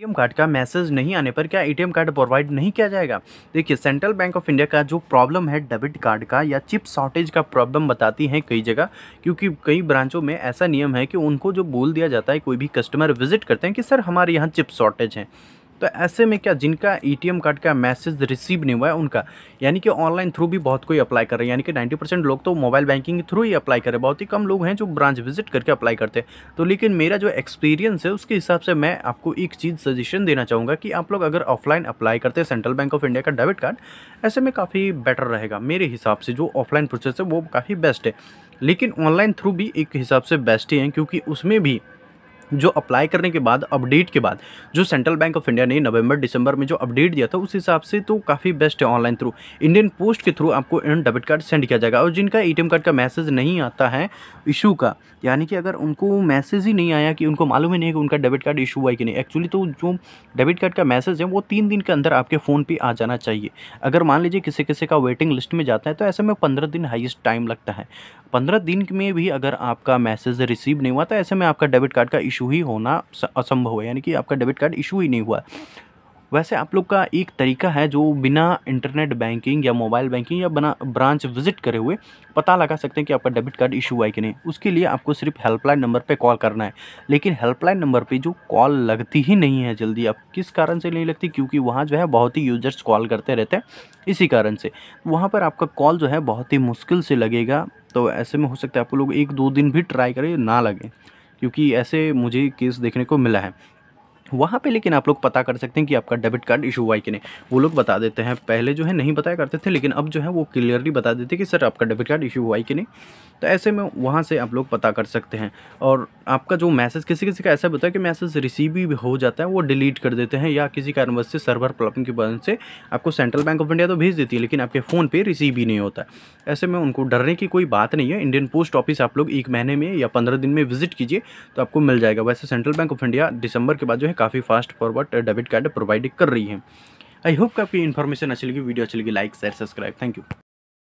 ATM card का message नहीं आने पर क्या एटीएम कार्ड प्रोवाइड नहीं किया जाएगा देखिए सेंट्रल बैंक ऑफ इंडिया का जो प्रॉब्लम है डेबिट कार्ड का या चिप शॉर्टेज का प्रॉब्लम बताती हैं कई जगह क्योंकि कई ब्रांचों में ऐसा नियम है कि उनको जो बोल दिया जाता है कोई भी कस्टमर विजिट करते हैं कि सर हमारे यहाँ चिप शॉर्टेज है तो ऐसे में क्या जिनका एटीएम कार्ड का मैसेज रिसीव नहीं हुआ है उनका यानी कि ऑनलाइन थ्रू भी बहुत कोई अप्लाई कर रहे हैं यानी कि 90 परसेंट लोग तो मोबाइल बैंकिंग थ्रू ही अप्लाई कर रहे हैं बहुत ही कम लोग हैं जो ब्रांच विजिट करके अप्लाई करते हैं तो लेकिन मेरा जो एक्सपीरियंस है उसके हिसाब से मैं आपको एक चीज़ सजेशन देना चाहूँगा कि आप लोग अगर ऑफलाइन अप्लाई करते हैं सेंट्रल बैंक ऑफ इंडिया का डेबिट कार्ड ऐसे में काफ़ी बेटर रहेगा मेरे हिसाब से जो ऑफलाइन प्रोसेस है वो काफ़ी बेस्ट है लेकिन ऑनलाइन थ्रू भी एक हिसाब से बेस्ट ही है क्योंकि उसमें भी जो अप्लाई करने के बाद अपडेट के बाद जो सेंट्रल बैंक ऑफ इंडिया ने नवंबर दिसंबर में जो अपडेट दिया था उस हिसाब से तो काफ़ी बेस्ट है ऑनलाइन थ्रू इंडियन पोस्ट के थ्रू आपको इन डेबिट कार्ड सेंड किया जाएगा और जिनका एटीएम कार्ड का मैसेज नहीं आता है इशू का यानी कि अगर उनको मैसेज ही नहीं आया कि उनको मालूम ही नहीं है कि उनका डेबिट कार्ड इशू हुआ है कि नहीं एक्चुअली तो जो डेबिट कार्ड का मैसेज है वो तीन दिन के अंदर आपके फ़ोन पर आ जाना चाहिए अगर मान लीजिए किसी किसी का वेटिंग लिस्ट में जाता है तो ऐसे में पंद्रह दिन हाइस्ट टाइम लगता है पंद्रह दिन में भी अगर आपका मैसेज रिसीव नहीं हुआ तो ऐसे में आपका डेबिट कार्ड का इशू इशू ही होना असंभव है यानी कि आपका डेबिट कार्ड इशू ही नहीं हुआ वैसे आप लोग का एक तरीका है जो बिना इंटरनेट बैंकिंग या मोबाइल बैंकिंग या बना ब्रांच विजिट करे हुए पता लगा सकते हैं कि आपका डेबिट कार्ड इशू हुआ है कि नहीं उसके लिए आपको सिर्फ हेल्पलाइन नंबर पे कॉल करना है लेकिन हेल्पलाइन नंबर पे जो कॉल लगती ही नहीं है जल्दी आप किस कारण से नहीं लगती क्योंकि वहाँ जो है बहुत ही यूजर्स कॉल करते रहते हैं इसी कारण से वहाँ पर आपका कॉल जो है बहुत ही मुश्किल से लगेगा तो ऐसे में हो सकता है आप लोग एक दो दिन भी ट्राई करें ना लगे क्योंकि ऐसे मुझे केस देखने को मिला है वहाँ पे लेकिन आप लोग पता कर सकते हैं कि आपका डेबिट कार्ड इशू हुआ है कि नहीं वो लोग बता देते हैं पहले जो है नहीं बताया करते थे लेकिन अब जो है वो क्लियरली बता देते कि सर आपका डेबिट कार्ड इशू हुआ है कि नहीं तो ऐसे में वहाँ से आप लोग पता कर सकते हैं और आपका जो मैसेज किसी किसी का ऐसा होता है कि मैसेज रिसीव भी हो जाता है वो डिलीट कर देते हैं या किसी कारणवश से सर्वर प्रॉब्लम की वजह से आपको सेंट्रल बैंक ऑफ इंडिया तो भेज देती है लेकिन आपके फ़ोन पर रिसीव ही नहीं होता ऐसे में उनको डरने की कोई बात नहीं है इंडियन पोस्ट ऑफिस आप लोग एक महीने में या पंद्रह दिन में विजिट कीजिए तो आपको मिल जाएगा वैसे सेंट्रल बैंक ऑफ इंडिया दिसंबर के बाद जो है काफ़ी fast forward debit card provide कर रही है आई होप काफी आपकी इन्फॉर्मेशन अच्छी लगी वीडियो अच्छी लगी like share subscribe thank you